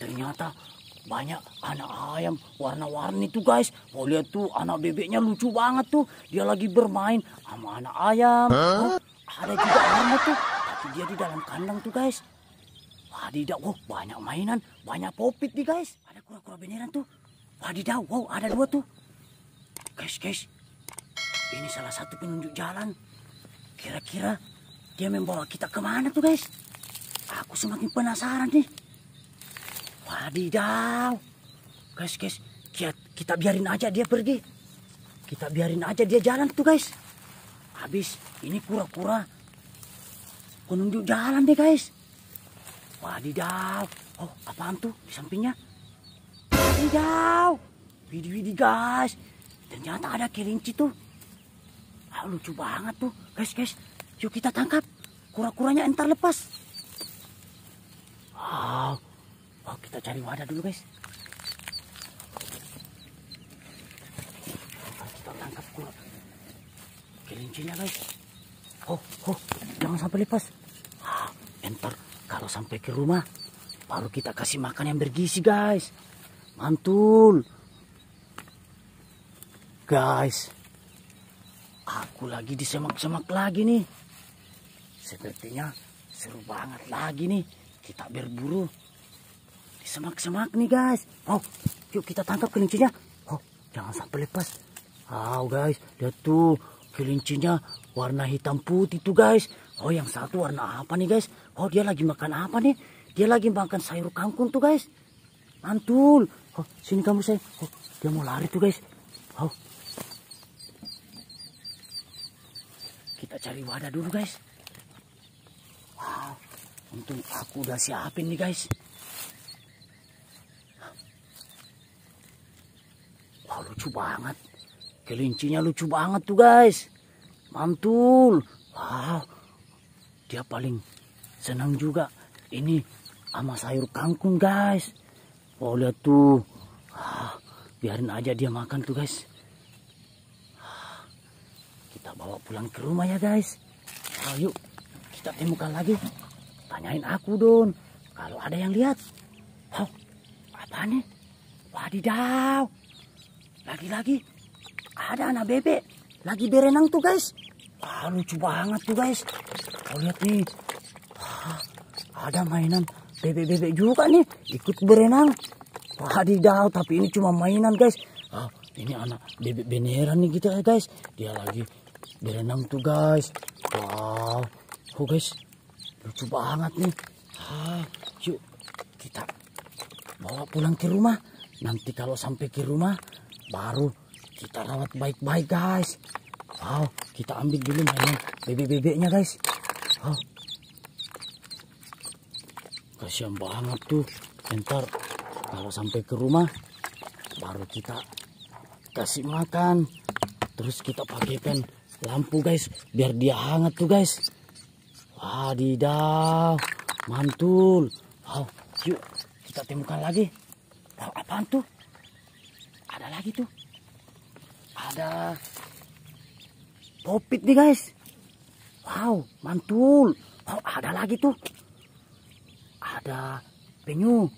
Ternyata banyak anak ayam warna-warni tuh guys. Mau oh, lihat tuh anak bebeknya lucu banget tuh. Dia lagi bermain sama anak ayam. Huh? Oh, ada juga ayamnya tuh. Tapi dia di dalam kandang tuh guys. Wadidaw, wow, banyak mainan, banyak popit nih guys. Ada kura-kura beneran tuh. Wadidaw, wow, ada dua tuh. Guys, guys, ini salah satu penunjuk jalan. Kira-kira dia membawa kita kemana tuh guys? Aku semakin penasaran nih. Wadidaw. Guys, guys, kita biarin aja dia pergi. Kita biarin aja dia jalan tuh, guys. Habis ini kura-kura kunjung jalan deh, guys. Wadidaw. Oh, apaan tuh di sampingnya? Wadidaw. Widi-widi, guys. Ternyata ada kelinci tuh. Ah, lucu banget tuh. Guys, guys, yuk kita tangkap. Kura-kuranya entar lepas. Wow. Oh. Oh, kita cari wadah dulu, guys. Kita tangkap kura Kelincinya, guys. Oh, oh, jangan sampai lepas. Ah, entar kalau sampai ke rumah, baru kita kasih makan yang bergizi, guys. Mantul. Guys, aku lagi disemak-semak lagi nih. Sepertinya seru banget lagi nih kita berburu di semak-semak nih guys. Oh, yuk kita tangkap kelincinya. Oh, jangan sampai lepas. Oh guys, lihat tuh kelincinya warna hitam putih tuh guys. Oh yang satu warna apa nih guys? Oh dia lagi makan apa nih? Dia lagi makan sayur kangkung tuh guys. Mantul. Oh sini kamu saya. Oh dia mau lari tuh guys. Oh. Kita cari wadah dulu guys. Wow. Untung aku udah siapin nih guys. Wah lucu banget. Kelincinya lucu banget tuh guys. Mantul. Wow. Dia paling senang juga. Ini sama sayur kangkung guys. Wow oh, lihat tuh. Ah, biarin aja dia makan tuh guys. Ah, kita bawa pulang ke rumah ya guys. Ayo kita temukan lagi. Tanyain aku Don. Kalau ada yang lihat. Wow. Apa nih? Wadidaw. Lagi-lagi ada anak bebek lagi berenang tuh guys. Ah, lucu banget tuh guys. Kau oh, lihat nih. Ah, ada mainan bebek-bebek juga nih ikut berenang. wah Wadidaw, tapi ini cuma mainan guys. Ah, ini anak bebek beneran nih kita gitu, guys. Dia lagi berenang tuh guys. Wow, oh guys, lucu banget nih. Ah, yuk kita bawa pulang ke rumah. Nanti kalau sampai ke rumah, baru kita rawat baik-baik guys wow kita ambil dulu mainan bebek-bebeknya guys wow kasihan banget tuh ntar kalau sampai ke rumah baru kita kasih makan terus kita pakaikan lampu guys biar dia hangat tuh guys wadidaw mantul wow yuk kita temukan lagi wow, apaan tuh lagi tuh? Ada popit nih guys. Wow, mantul. Oh ada lagi tuh. Ada penyu.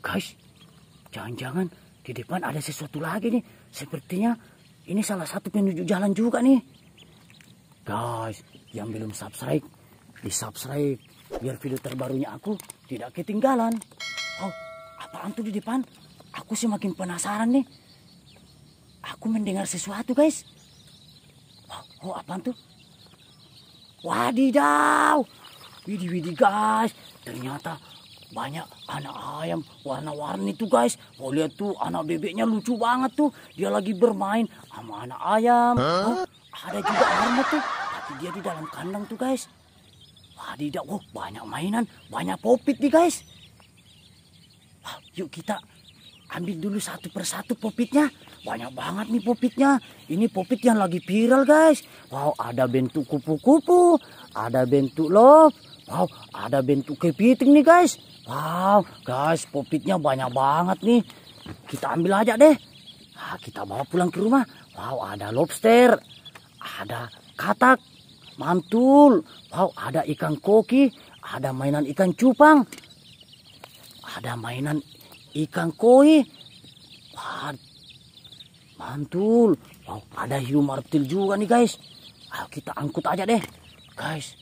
Guys, jangan-jangan di depan ada sesuatu lagi nih. Sepertinya ini salah satu penunjuk jalan juga nih. Guys, yang belum subscribe, di subscribe. Biar video terbarunya aku tidak ketinggalan. Oh, apaan tuh di depan? Aku semakin penasaran nih. Aku mendengar sesuatu guys. Oh, oh apa tuh? Wadidaw. Widi Widi guys. Ternyata banyak anak ayam warna-warni tuh guys. Oh lihat tuh anak bebeknya lucu banget tuh. Dia lagi bermain sama anak ayam. Huh? Oh, ada juga warna tuh. Tapi dia di dalam kandang tuh guys. Wadidaw. Oh banyak mainan. Banyak popit nih guys. yuk kita ambil dulu satu persatu popitnya. Banyak banget nih popitnya. Ini popit yang lagi viral guys. Wow ada bentuk kupu-kupu, ada bentuk love, wow ada bentuk kepiting nih guys. Wow guys popitnya banyak banget nih. Kita ambil aja deh. Nah, kita bawa pulang ke rumah. Wow ada lobster, ada katak, mantul. Wow ada ikan koki, ada mainan ikan cupang. Ada mainan ikan koi mantul wow, ada hiu martil juga nih guys ayo kita angkut aja deh guys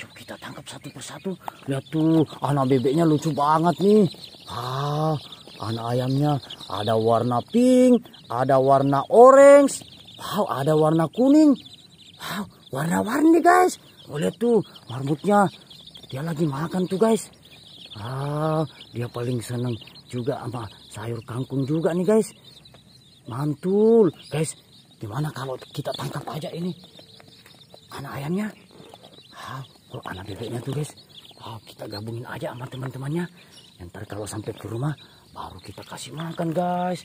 yuk kita tangkap satu persatu lihat tuh anak bebeknya lucu banget nih ah anak ayamnya ada warna pink ada warna orange wow ada warna kuning wow warna-warni guys oh, lihat tuh marmutnya dia lagi makan tuh guys ah dia paling seneng juga sama sayur kangkung juga nih guys. Mantul guys. Gimana kalau kita tangkap aja ini anak ayamnya? Hah, oh, anak bebeknya tuh guys. Oh, kita gabungin aja sama teman-temannya. Ntar kalau sampai ke rumah baru kita kasih makan guys.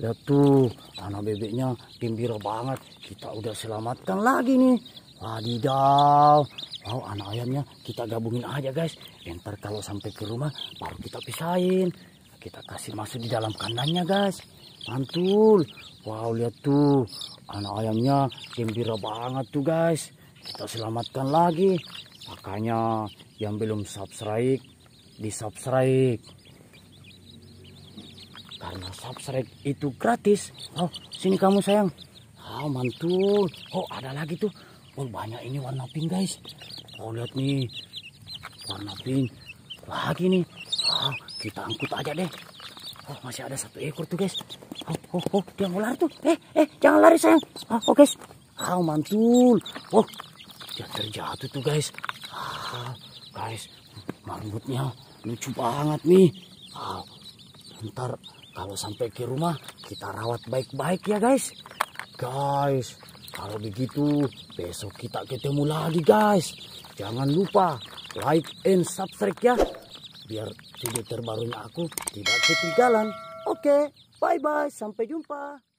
Lihat tuh anak bebeknya gembira banget. Kita udah selamatkan lagi nih. Wadidaw. Wow, anak ayamnya kita gabungin aja guys. Ntar kalau sampai ke rumah baru kita pisahin. Kita kasih masuk di dalam kandangnya guys. Mantul. Wow lihat tuh. Anak ayamnya gembira banget tuh guys. Kita selamatkan lagi. Makanya yang belum subscribe. Di subscribe. Karena subscribe itu gratis. Oh sini kamu sayang. Oh mantul. Oh ada lagi tuh. Oh banyak ini warna pink guys. Oh lihat nih. Warna pink lagi nih. Oh, kita angkut aja deh. Oh, masih ada satu ekor tuh, guys. Oh, oh, oh, dia mau lari tuh. Eh, eh, jangan lari, sayang. Ah, oh, guys. oh, mantul. Oh, dia terjatuh tuh, guys. Ah, guys, marmutnya lucu banget nih. Ah, ntar kalau sampai ke rumah, kita rawat baik-baik ya, guys. Guys, kalau begitu, besok kita ketemu lagi guys. Jangan lupa like and subscribe ya. Biar video terbarunya aku tidak ketinggalan. Oke, okay, bye-bye. Sampai jumpa.